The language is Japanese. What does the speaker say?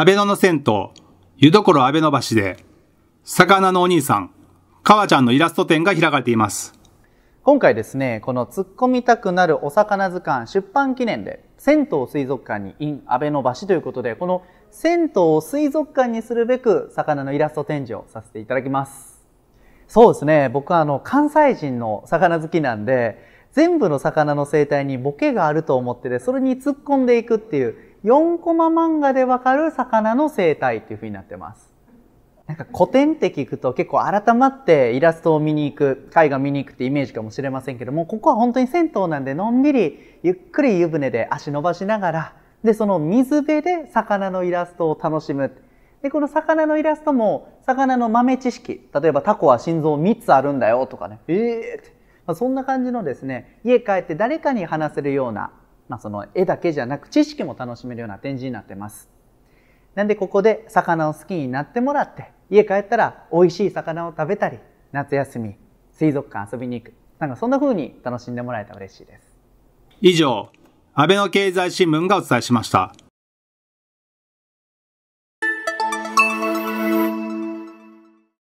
安倍野の銭湯、湯どころ安倍野橋で、魚のお兄さん、かわちゃんのイラスト展が開かれています。今回ですね、この突っ込みたくなるお魚図鑑出版記念で、銭湯水族館に in 安倍野橋ということで、この銭湯を水族館にするべく、魚のイラスト展示をさせていただきます。そうですね、僕はあの、関西人の魚好きなんで、全部の魚の生態にボケがあると思ってて、それに突っ込んでいくっていう、4コマ漫画でわかる魚の生態っていう風になってます。なんか古典って聞くと結構改まってイラストを見に行く、絵画見に行くってイメージかもしれませんけども、ここは本当に銭湯なんでのんびりゆっくり湯船で足伸ばしながら、で、その水辺で魚のイラストを楽しむ。で、この魚のイラストも魚の豆知識。例えばタコは心臓3つあるんだよとかね。ええー、って。まそんな感じのですね、家帰って誰かに話せるようなまあ、その絵だけじゃなく知識も楽しめるような展示になってます。なんでここで魚を好きになってもらって家帰ったら美味しい魚を食べたり夏休み水族館遊びに行くなんかそんな風に楽しんでもらえたら嬉しいです。以上、安倍の経済新聞がお伝えしました。